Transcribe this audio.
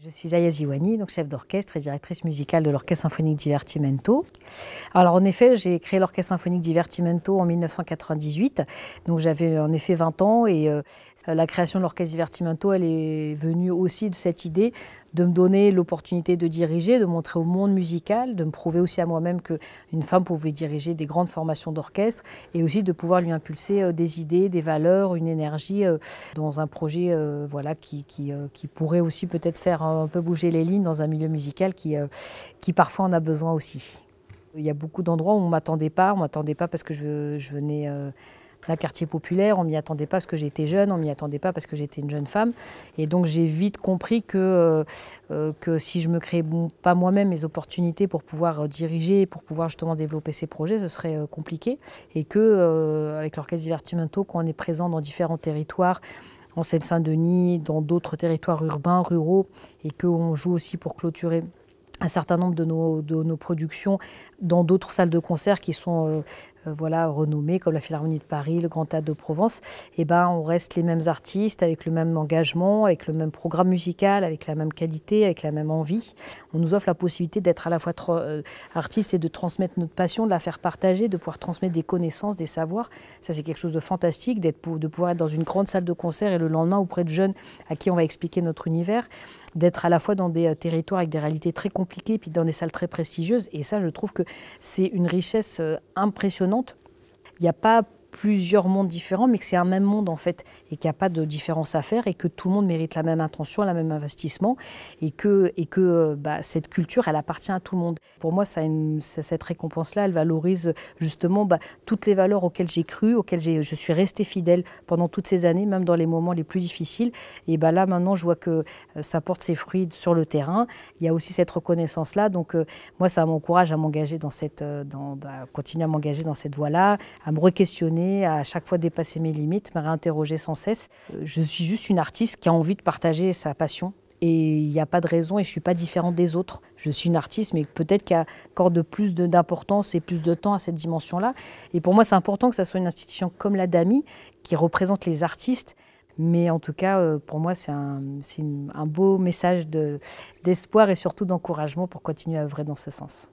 Je suis Aya Ziwani, donc chef d'orchestre et directrice musicale de l'Orchestre symphonique Divertimento. Alors en effet, j'ai créé l'Orchestre symphonique Divertimento en 1998, donc j'avais en effet 20 ans et euh, la création de l'Orchestre Divertimento, elle est venue aussi de cette idée de me donner l'opportunité de diriger, de montrer au monde musical, de me prouver aussi à moi-même qu'une femme pouvait diriger des grandes formations d'orchestre et aussi de pouvoir lui impulser euh, des idées, des valeurs, une énergie euh, dans un projet voilà, qui, qui, qui pourrait aussi peut-être faire un peu bouger les lignes dans un milieu musical qui, euh, qui parfois en a besoin aussi. Il y a beaucoup d'endroits où on ne m'attendait pas, on ne m'attendait pas parce que je, venais euh, d'un quartier populaire, on m'y attendait pas parce que j'étais jeune, on m'y attendait pas parce que j'étais une jeune femme. Et donc j'ai vite compris que, euh, que si je me créais pas moi-même mes opportunités pour pouvoir diriger, pour pouvoir justement développer ces projets, ce serait compliqué. Et que avec l'Orchestre Divertimento, quand on est présent dans différents territoires, en Seine-Saint-Denis, dans d'autres territoires urbains, ruraux, et qu'on joue aussi pour clôturer un certain nombre de nos, productions dans d'autres salles de concert qui sont euh, euh, voilà, renommées, comme la Philharmonie de Paris, le Grand Théâtre de Provence, et eh ben, on reste les mêmes artistes, avec le même engagement, avec le même programme musical, avec la même qualité, avec la même envie. On nous offre la possibilité d'être à la fois euh, artistes artiste et de transmettre notre passion, de la faire partager, de pouvoir transmettre des connaissances, des savoirs. Ça, c'est quelque chose de fantastique, de pouvoir être dans une grande salle de concert et le lendemain auprès de jeunes à qui on va expliquer notre univers d'être à la fois dans des euh, territoires avec des réalités très compliquées, puis dans des salles très prestigieuses. Et ça, je trouve que c'est une richesse euh, impressionnante. Il n'y a pas plusieurs mondes différents, mais que c'est un même monde en fait, et qu'il n'y a pas de différence à faire, et que tout le monde mérite la même intention, le même investissement, et que, et que euh, bah, cette culture, elle appartient à tout le monde. Pour moi, ça cette récompense-là, elle valorise justement bah, toutes les valeurs auxquelles j'ai cru, auxquelles je suis restée fidèle pendant toutes ces années, même dans les moments les plus difficiles. Et bah, là, maintenant, je vois que euh, ça porte ses fruits sur le terrain. Il y a aussi cette reconnaissance-là. Donc, euh, moi, ça m'encourage à m'engager dans cette, à bah, continuer à m'engager dans cette voie-là, à me re-questionner à chaque fois dépasser mes limites, me réinterroger sans cesse. Euh, je suis juste une artiste qui a envie de partager sa passion et il n'y a pas de raison et je ne suis pas différente des autres. Je suis une artiste, mais peut-être qui accorde plus d'importance et plus de temps à cette dimension-là. Et pour moi, c'est important que ce soit une institution comme la DAMI, qui représente les artistes. Mais en tout cas, euh, pour moi, c'est un, beau message d'espoir et surtout d'encouragement pour continuer à œuvrer dans ce sens.